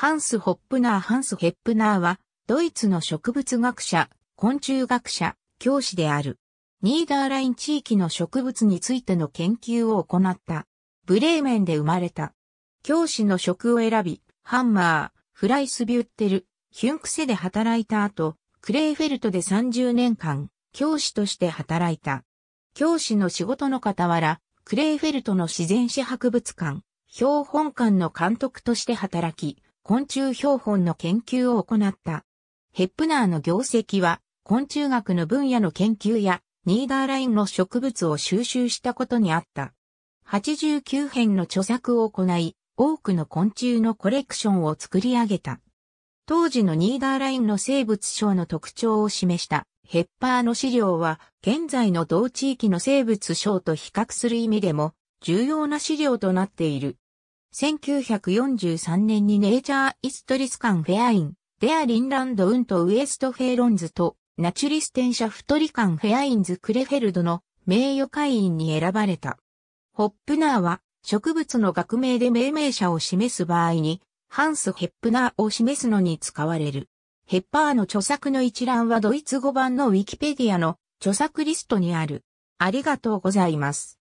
ハンス・ホップナー・ハンス・ヘップナーは、ドイツの植物学者、昆虫学者、教師である。ニーダーライン地域の植物についての研究を行った。ブレーメンで生まれた。教師の職を選び、ハンマー、フライスビュッテル、ヒュンクセで働いた後、クレイフェルトで30年間、教師として働いた。教師の仕事の傍ら、クレイフェルトの自然史博物館、標本館の監督として働き、昆虫標本の研究を行った。ヘップナーの業績は、昆虫学の分野の研究や、ニーダーラインの植物を収集したことにあった。89編の著作を行い、多くの昆虫のコレクションを作り上げた。当時のニーダーラインの生物賞の特徴を示したヘッパーの資料は現在の同地域の生物賞と比較する意味でも重要な資料となっている。1943年にネイチャー・イストリスカン・フェアイン、デア・リンランド・ウント・ウエスト・フェーロンズと、ナチュリステンシャ・フトリカン・フェアインズ・クレフェルドの名誉会員に選ばれた。ホップナーは、植物の学名で命名者を示す場合に、ハンス・ヘップナーを示すのに使われる。ヘッパーの著作の一覧はドイツ語版のウィキペディアの著作リストにある。ありがとうございます。